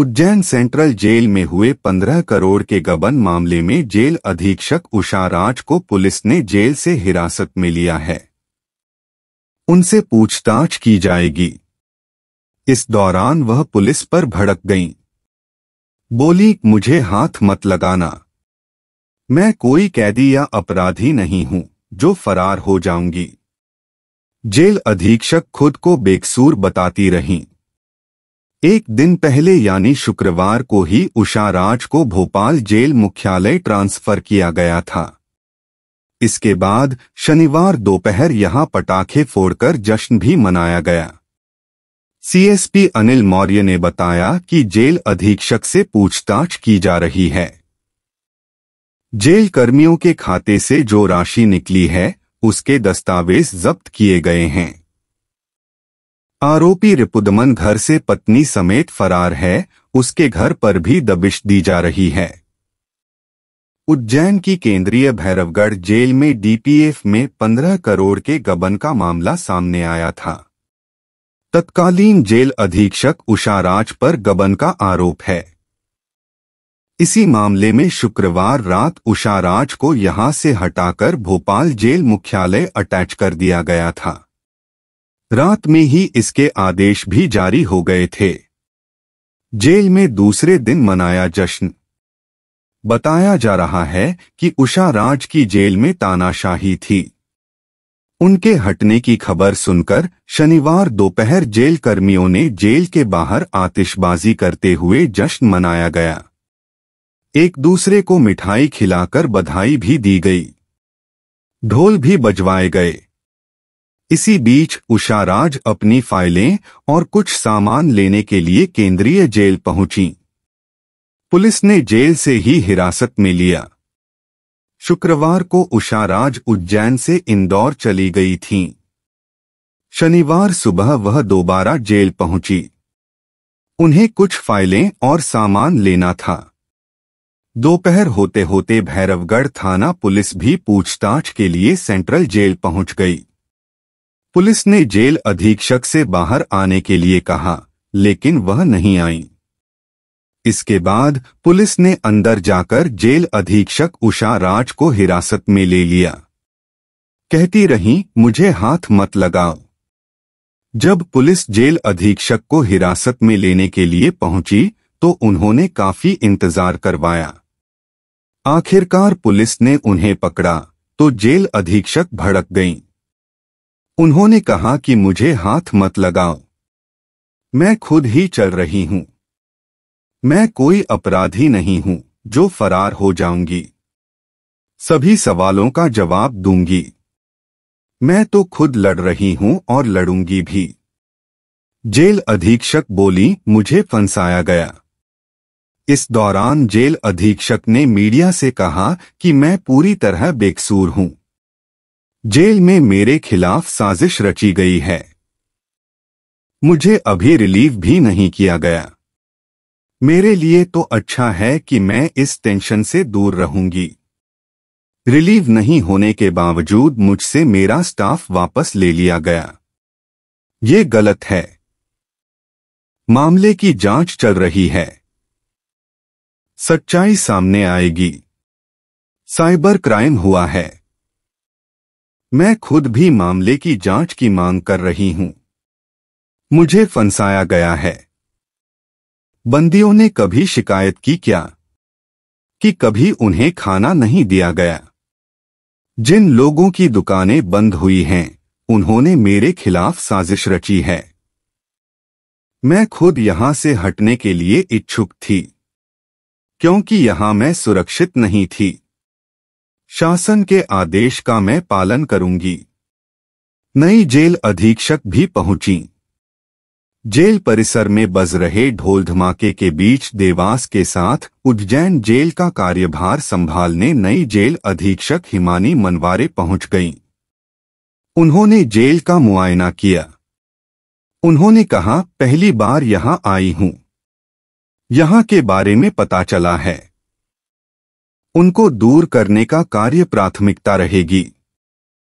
Ujjain central jail में हुए 15 करोड़ के गबन मामले में जेल अधीक्षक उषा राज को पुलिस ने जेल से हिरासत में लिया है उनसे पूछताछ की जाएगी इस दौरान वह पुलिस पर भड़क गईं। बोली मुझे हाथ मत लगाना मैं कोई कैदी या अपराधी नहीं हूं जो फरार हो जाऊंगी जेल अधीक्षक खुद को बेकसूर बताती रहीं एक दिन पहले यानी शुक्रवार को ही उषा राज को भोपाल जेल मुख्यालय ट्रांसफर किया गया था इसके बाद शनिवार दोपहर यहां पटाखे फोड़कर जश्न भी मनाया गया सीएसपी अनिल मौर्य ने बताया कि जेल अधीक्षक से पूछताछ की जा रही है जेल कर्मियों के खाते से जो राशि निकली है उसके दस्तावेज जब्त किए गए हैं आरोपी रिपुदमन घर से पत्नी समेत फरार है उसके घर पर भी दबिश दी जा रही है उज्जैन की केंद्रीय भैरवगढ़ जेल में डीपीएफ में 15 करोड़ के गबन का मामला सामने आया था तत्कालीन जेल अधीक्षक उषा राज पर गबन का आरोप है इसी मामले में शुक्रवार रात उषा राज को यहां से हटाकर भोपाल जेल मुख्यालय अटैच कर दिया गया था रात में ही इसके आदेश भी जारी हो गए थे जेल में दूसरे दिन मनाया जश्न बताया जा रहा है कि उषा राज की जेल में तानाशाही थी उनके हटने की खबर सुनकर शनिवार दोपहर जेल कर्मियों ने जेल के बाहर आतिशबाजी करते हुए जश्न मनाया गया एक दूसरे को मिठाई खिलाकर बधाई भी दी गई ढोल भी बजवाए गए इसी बीच उषा राज अपनी फाइलें और कुछ सामान लेने के लिए केंद्रीय जेल पहुंची पुलिस ने जेल से ही हिरासत में लिया शुक्रवार को उषा राज उज्जैन से इंदौर चली गई थीं। शनिवार सुबह वह दोबारा जेल पहुंची उन्हें कुछ फाइलें और सामान लेना था दोपहर होते होते भैरवगढ़ थाना पुलिस भी पूछताछ के लिए सेंट्रल जेल पहुंच गई पुलिस ने जेल अधीक्षक से बाहर आने के लिए कहा लेकिन वह नहीं आई इसके बाद पुलिस ने अंदर जाकर जेल अधीक्षक उषा राज को हिरासत में ले लिया कहती रही मुझे हाथ मत लगाओ जब पुलिस जेल अधीक्षक को हिरासत में लेने के लिए पहुंची तो उन्होंने काफी इंतजार करवाया आखिरकार पुलिस ने उन्हें पकड़ा तो जेल अधीक्षक भड़क गईं। उन्होंने कहा कि मुझे हाथ मत लगाओ मैं खुद ही चल रही हूं मैं कोई अपराधी नहीं हूं जो फरार हो जाऊंगी सभी सवालों का जवाब दूंगी मैं तो खुद लड़ रही हूं और लड़ूंगी भी जेल अधीक्षक बोली मुझे फंसाया गया इस दौरान जेल अधीक्षक ने मीडिया से कहा कि मैं पूरी तरह बेकसूर हूं जेल में मेरे खिलाफ साजिश रची गई है मुझे अभी रिलीव भी नहीं किया गया मेरे लिए तो अच्छा है कि मैं इस टेंशन से दूर रहूंगी रिलीव नहीं होने के बावजूद मुझसे मेरा स्टाफ वापस ले लिया गया ये गलत है मामले की जांच चल रही है सच्चाई सामने आएगी साइबर क्राइम हुआ है मैं खुद भी मामले की जांच की मांग कर रही हूं मुझे फंसाया गया है बंदियों ने कभी शिकायत की क्या कि कभी उन्हें खाना नहीं दिया गया जिन लोगों की दुकानें बंद हुई हैं उन्होंने मेरे खिलाफ साजिश रची है मैं खुद यहां से हटने के लिए इच्छुक थी क्योंकि यहां मैं सुरक्षित नहीं थी शासन के आदेश का मैं पालन करूंगी नई जेल अधीक्षक भी पहुंची जेल परिसर में बज रहे ढोल धमाके के बीच देवास के साथ उज्जैन जेल का कार्यभार संभालने नई जेल अधीक्षक हिमानी मनवारे पहुंच गईं। उन्होंने जेल का मुआयना किया उन्होंने कहा पहली बार यहां आई हूं यहां के बारे में पता चला है उनको दूर करने का कार्य प्राथमिकता रहेगी